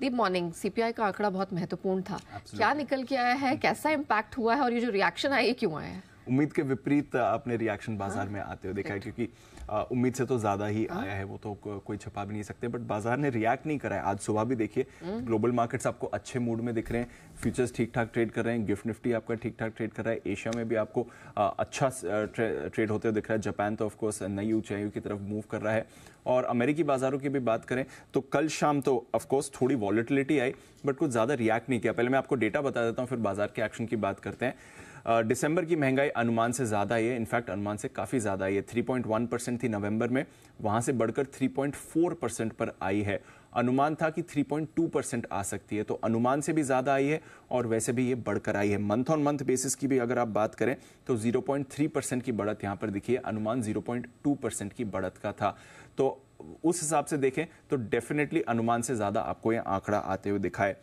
दीप morning CPI का आंकड़ा बहुत महत्वपूर्ण था Absolutely. क्या निकल के आया है कैसा इम्पैक्ट हुआ है और ये जो रिएक्शन आया ये क्यों आया है उम्मीद के विपरीत आपने रिएक्शन हाँ, बाजार में आते हुए देखा है क्योंकि उम्मीद से तो ज़्यादा ही हाँ। आया है वो तो कोई छपा भी नहीं सकते बट बाजार ने रिएक्ट नहीं करा है आज सुबह भी देखिए ग्लोबल हम्म। मार्केट्स आपको अच्छे मूड में दिख रहे हैं फ्यूचर्स ठीक ठाक ट्रेड कर रहे हैं गिफ्ट निफ्टी आपका ठीक ठाक ट्रेड कर रहा है एशिया में भी आपको अच्छा ट्रेड होते हुए दिख रहा है जापान तो ऑफकोर्स नई ऊंचाइयों की तरफ मूव कर रहा है और अमेरिकी बाजारों की भी बात करें तो कल शाम तो ऑफकोर्स थोड़ी वॉलिटिलिटी आई बट कुछ ज़्यादा रिएक्ट नहीं किया पहले मैं आपको डेटा बता देता हूँ फिर बाजार के एक्शन की बात करते हैं दिसंबर की महंगाई अनुमान से ज़्यादा आई है इनफैक्ट अनुमान से काफ़ी ज़्यादा आई है थ्री परसेंट थी नवंबर में वहाँ से बढ़कर थ्री परसेंट पर आई है अनुमान था कि 3.2 परसेंट आ सकती है तो अनुमान से भी ज़्यादा आई है और वैसे भी ये बढ़कर आई है मंथ ऑन मंथ बेसिस की भी अगर आप बात करें तो 0.3 परसेंट की बढ़त यहाँ पर दिखी है अनुमान 0.2 परसेंट की बढ़त का था तो उस हिसाब से देखें तो डेफिनेटली अनुमान से ज़्यादा आपको यह आंकड़ा आते हुए दिखाए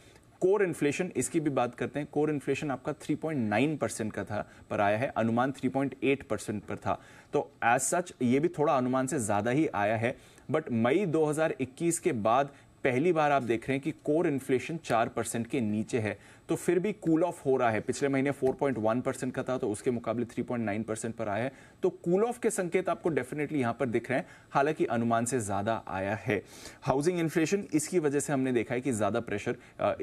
कोर इन्फ्लेशन इसकी भी बात करते हैं कोर इन्फ्लेशन आपका 3.9 परसेंट का था पर आया है अनुमान 3.8 परसेंट पर था तो एज सच ये भी थोड़ा अनुमान से ज़्यादा ही आया है बट मई 2021 के बाद पहली बार आप देख रहे हैं कि कोर इन्फ्लेशन चार परसेंट के नीचे है तो फिर भी कूल ऑफ हो रहा है पिछले महीने 4.1 परसेंट का था तो उसके मुकाबले 3.9 परसेंट पर आया है तो कूल ऑफ के संकेत आपको डेफिनेटली यहां पर दिख रहे हैं हालांकि अनुमान से ज़्यादा आया है हाउसिंग इन्फ्लेशन इसकी वजह से हमने देखा है कि ज़्यादा प्रेशर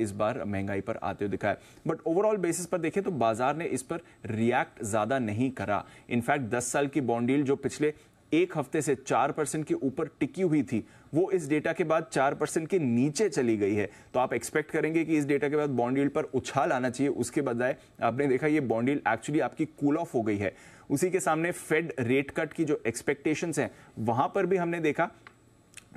इस बार महंगाई पर आते हुए दिखा है बट ओवरऑल बेसिस पर देखें तो बाजार ने इस पर रिएक्ट ज़्यादा नहीं करा इनफैक्ट दस साल की बॉन्डील जो पिछले एक हफ्ते से चार परसेंट के ऊपर टिकी हुई थी वो इस डेटा के बाद चार परसेंट के नीचे चली गई है तो आप एक्सपेक्ट करेंगे कि इस डेटा के बाद बॉन्डील पर उछाल आना चाहिए उसके बजाय आपने देखा ये बॉन्डील एक्चुअली आपकी कूल ऑफ हो गई है उसी के सामने फेड रेट कट की जो एक्सपेक्टेशंस हैं वहां पर भी हमने देखा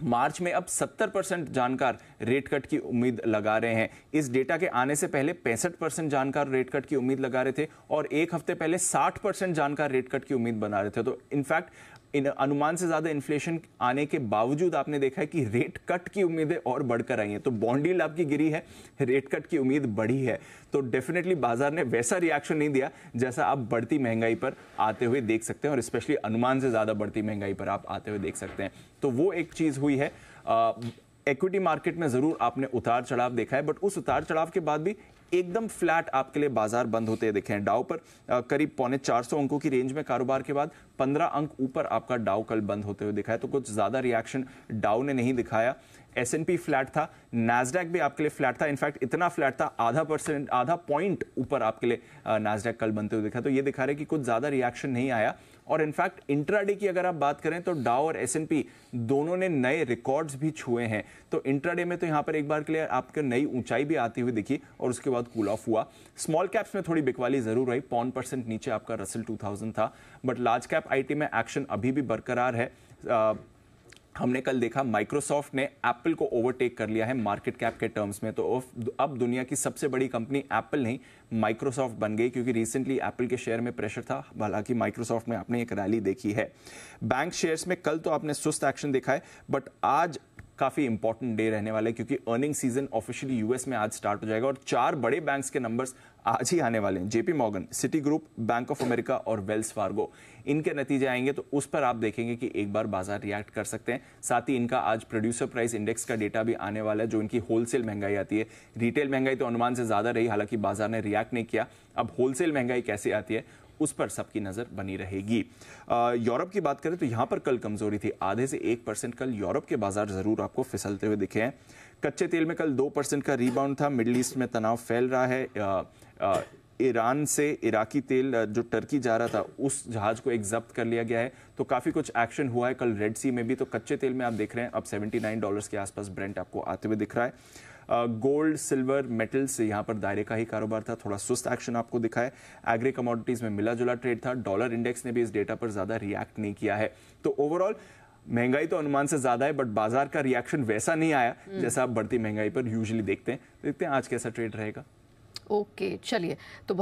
मार्च में अब 70 परसेंट जानकार रेट कट की उम्मीद लगा रहे हैं इस डेटा के आने से पहले पैंसठ परसेंट जानकार रेट कट की उम्मीद लगा रहे थे और एक हफ्ते पहले 60 परसेंट जानकार रेट कट की उम्मीद बना रहे थे तो इनफैक्ट इन अनुमान से ज़्यादा इन्फ्लेशन आने के बावजूद आपने देखा है कि रेट कट की उम्मीदें और बढ़कर आई हैं तो बॉन्ड आपकी गिरी है रेट कट की उम्मीद बढ़ी है तो डेफिनेटली बाजार ने वैसा रिएक्शन नहीं दिया जैसा आप बढ़ती महंगाई पर आते हुए देख सकते हैं और स्पेशली अनुमान से ज़्यादा बढ़ती महंगाई पर आप आते हुए देख सकते हैं तो वो एक चीज़ हुई है आ, इक्विटी मार्केट में ज़रूर आपने उतार चढ़ाव देखा है बट उस उतार चढ़ाव के बाद भी एकदम फ्लैट आपके लिए बाजार बंद होते दिखे डाउ पर करीब पौने चार सौ अंकों की रेंज में कारोबार के बाद पंद्रह अंक ऊपर आपका डाउ कल बंद होते हुए दिखाया तो कुछ ज़्यादा रिएक्शन डाउ ने नहीं दिखाया एस एन पी फ्लैट था नैसडैक भी आपके लिए फ्लैट था इनफैक्ट इतना फ्लैट था आधा परसेंट आधा पॉइंट ऊपर आपके लिए नैसडैक कल बनते हुए दिखा तो ये दिखा रहे कि कुछ ज़्यादा रिएक्शन नहीं आया और इनफैक्ट इंट्राडे की अगर आप बात करें तो डाओ और एस दोनों ने नए रिकॉर्ड्स भी छुए हैं तो इंट्राडे में तो यहाँ पर एक बार के लिए आपके नई ऊंचाई भी आती हुई दिखी और उसके बाद कूल ऑफ हुआ स्मॉल कैप्स में थोड़ी बिकवाली जरूर रही पौन परसेंट नीचे आपका रसल 2000 था बट लार्ज कैप आईटी में एक्शन अभी भी बरकरार है हमने कल देखा माइक्रोसॉफ्ट ने एप्पल को ओवरटेक कर लिया है मार्केट कैप के टर्म्स में तो अब दुनिया की सबसे बड़ी कंपनी एप्पल नहीं माइक्रोसॉफ्ट बन गई क्योंकि रिसेंटली एप्पल के शेयर में प्रेशर था हालांकि माइक्रोसॉफ्ट में आपने एक रैली देखी है बैंक शेयर्स में कल तो आपने सुस्त एक्शन देखा है बट आज काफ़ी इंपॉर्टेंट डे रहने वाले क्योंकि अर्निंग सीजन ऑफिशियली यूएस में आज स्टार्ट हो जाएगा और चार बड़े बैंक्स के नंबर्स आज ही आने वाले हैं JP Morgan Citigroup Bank of America और वेल्स फार्गो इनके नतीजे आएंगे तो उस पर आप देखेंगे कि एक बार बाजार रिएक्ट कर सकते हैं साथ ही इनका आज प्रोड्यूसर प्राइस इंडेक्स का डेटा भी आने वाला है जो इनकी होलसेल महंगाई आती है रिटेल महंगाई तो अनुमान से ज़्यादा रही हालांकि बाजार ने रिएक्ट नहीं किया अब होलसेल महंगाई कैसे आती है उस पर सबकी नज़र बनी रहेगी यूरोप की बात करें तो यहां पर कल कमज़ोरी थी आधे से एक परसेंट कल यूरोप के बाजार ज़रूर आपको फिसलते हुए दिखे हैं कच्चे तेल में कल दो परसेंट का रीबाउंड था मिडल ईस्ट में तनाव फैल रहा है आ, आ, ईरान से इराकी तेल जो टर्की जा रहा था उस जहाज को एक जब्त कर लिया गया है तो काफ़ी कुछ एक्शन हुआ है कल रेड सी में भी तो कच्चे तेल में आप देख रहे हैं अब 79 डॉलर्स के आसपास ब्रेंट आपको आते हुए दिख रहा है गोल्ड सिल्वर मेटल्स यहाँ पर दायरे का ही कारोबार था थोड़ा सुस्त एक्शन आपको दिखा है एग्री कमोडिटीज़ में मिला जुला ट्रेड था डॉलर इंडेक्स ने भी इस डेटा पर ज़्यादा रिएक्ट नहीं किया है तो ओवरऑल महंगाई तो अनुमान से ज़्यादा है बट बाजार का रिएक्शन वैसा नहीं आया जैसा आप बढ़ती महंगाई पर यूजली देखते हैं देखते हैं आज कैसा ट्रेड रहेगा ओके चलिए तो बहुत